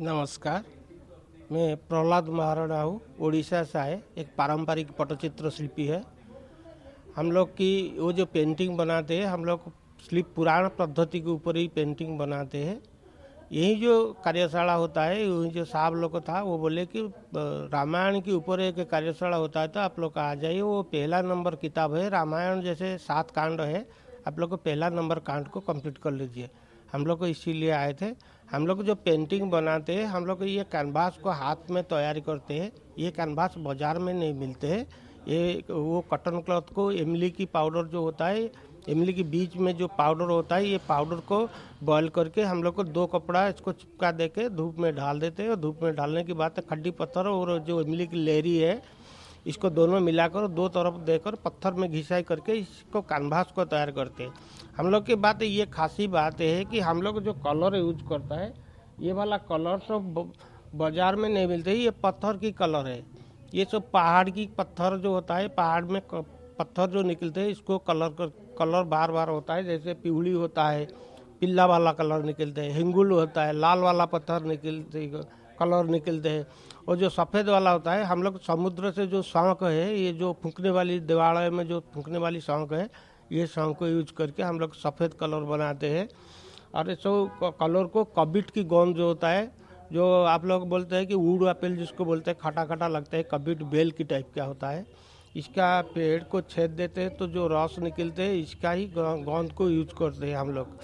नमस्कार मैं प्रहलाद महाराणा हूँ उड़ीसा से आए एक पारंपरिक पटचित्र शिल्पी है हम लोग की वो जो पेंटिंग बनाते हैं हम लोग स्लिप पुराण पद्धति के ऊपर ही पेंटिंग बनाते हैं यही जो कार्यशाला होता है यही जो साहब लोग था वो बोले कि रामायण के ऊपर एक कार्यशाला होता है तो आप लोग आ जाइए वो पहला नंबर किताब है रामायण जैसे सात कांड है आप लोग को पहला नंबर कांड को कंप्लीट कर लीजिए हम लोग को इसीलिए आए थे हम लोग जो पेंटिंग बनाते हैं हम लोग ये कैनवास को हाथ में तैयार करते हैं ये कैनवास बाजार में नहीं मिलते हैं ये वो कॉटन क्लॉथ को इमली की पाउडर जो होता है इमली के बीच में जो पाउडर होता है ये पाउडर को बॉयल करके हम लोग को दो कपड़ा इसको चिपका दे के धूप में डाल देते हैं और धूप में डालने की बात है खड्डी पत्थर और जो इमली की लेरी है इसको दोनों मिलाकर दो तरफ देकर पत्थर में घिसाई करके इसको कैनवास को तैयार करते हैं हम लोग की बात ये खासी बात है कि हम लोग जो कलर यूज करता है ये वाला कलर सब बाजार में नहीं मिलते ये पत्थर की कलर है ये सब पहाड़ की पत्थर जो होता है पहाड़ में पत्थर जो निकलते हैं इसको कलर कर कलर बार बार होता है जैसे पिवली होता है पिल्ला वाला कलर निकलते हैं हिंगुल होता है लाल वाला पत्थर निकलते कलर निकलते हैं और जो सफ़ेद वाला होता है हम लोग समुद्र से जो शौक है ये जो फूकने वाली दीवार में जो फूकने वाली शौक है ये सॉन्ग को यूज करके हम लोग सफ़ेद कलर बनाते हैं और सब कलर को कबिट की गोंद जो होता है जो आप लोग बोलते हैं कि वुड एपेल जिसको बोलते हैं खटा खटा लगता है कबिट बेल की टाइप का होता है इसका पेड़ को छेद देते हैं तो जो रस निकलते हैं इसका ही गोंद को यूज करते हैं हम लोग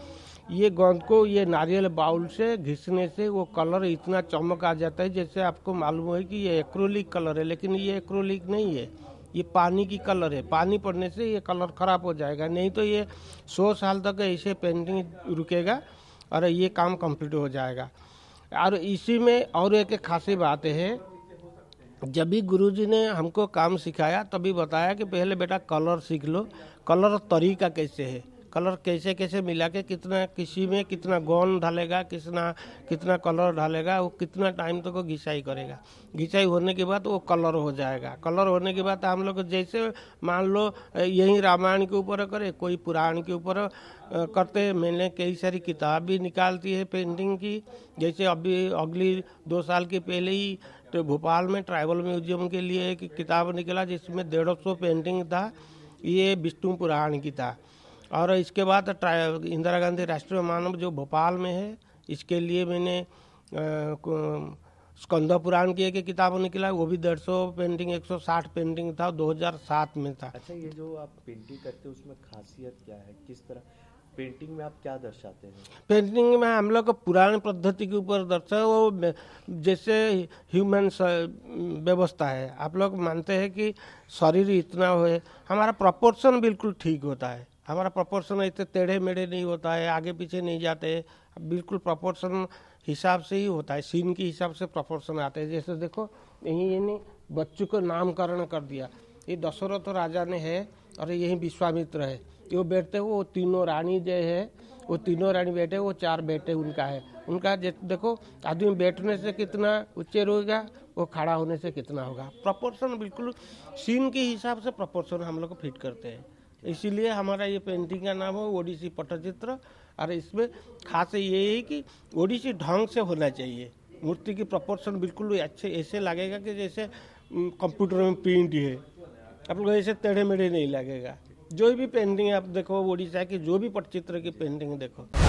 ये गोंद को ये नारियल बाउल से घिसने से वो कलर इतना चमक आ जाता है जैसे आपको मालूम है कि ये एक्रोलिक कलर है लेकिन ये एक्रोलिक नहीं है ये पानी की कलर है पानी पड़ने से ये कलर ख़राब हो जाएगा नहीं तो ये सौ साल तक ऐसे पेंटिंग रुकेगा और ये काम कंप्लीट हो जाएगा और इसी में और एक खासी बात है जब भी गुरुजी ने हमको काम सिखाया तभी बताया कि पहले बेटा कलर सीख लो कलर तरीका कैसे है कलर कैसे कैसे मिला के कितना किसी में कितना गौन ढालेगा कितना कितना कलर ढालेगा वो कितना टाइम तक तो घिसाई करेगा घिसाई होने के बाद वो कलर हो जाएगा कलर होने के बाद हम लोग जैसे मान लो यही रामायण के ऊपर करे कोई पुराण के ऊपर करते मैंने कई सारी किताब भी निकालती है पेंटिंग की जैसे अभी अगली दो साल के पहले ही तो भोपाल में ट्राइबल म्यूजियम के लिए एक किताब निकला जिसमें डेढ़ सौ पेंटिंग था ये विष्णु पुराण की था और इसके बाद इंदिरा गांधी राष्ट्रीय मानव जो भोपाल में है इसके लिए मैंने स्कंदा पुराण की एक किताब निकला वो भी डेढ़ सौ पेंटिंग एक सौ साठ पेंटिंग था दो हजार सात में था अच्छा ये जो आप पेंटिंग करते हैं उसमें खासियत क्या है किस तरह पेंटिंग में आप क्या दर्शाते हैं पेंटिंग में हम लोग पुराने पद्धति के ऊपर दर्शा वो जैसे ह्यूमन व्यवस्था है आप लोग मानते हैं कि शरीर इतना हो हमारा प्रपोर्शन बिल्कुल ठीक होता है हमारा प्रोपोर्शन इतने टेढ़े मेढ़े नहीं होता है आगे पीछे नहीं जाते बिल्कुल प्रोपोर्शन हिसाब से ही होता है सीन के हिसाब से प्रोपोर्शन आते हैं जैसे देखो यही इन्हें बच्चों को नामकरण कर दिया ये दशरथ राजा ने है और यही विश्वामित्र है जो बैठते वो तीनों रानी जो है वो तीनों रानी बैठे वो चार बेटे उनका है उनका देखो आदमी बैठने से कितना उच्च होगा वो खड़ा होने से कितना होगा प्रोपोर्शन बिल्कुल सीन के हिसाब से प्रोपोर्शन हम लोग फिट करते हैं इसीलिए हमारा ये पेंटिंग का नाम है ओडिसी पटचित्र और इसमें खास ये है कि ओडिसी ढंग से होना चाहिए मूर्ति की प्रपोर्शन बिल्कुल अच्छे ऐसे लगेगा कि जैसे कंप्यूटर में प्रिंट है आप लोग ऐसे टेढ़े मेढ़े नहीं लगेगा जो भी पेंटिंग आप देखो ओडिशा की जो भी पटचित्र की पेंटिंग देखो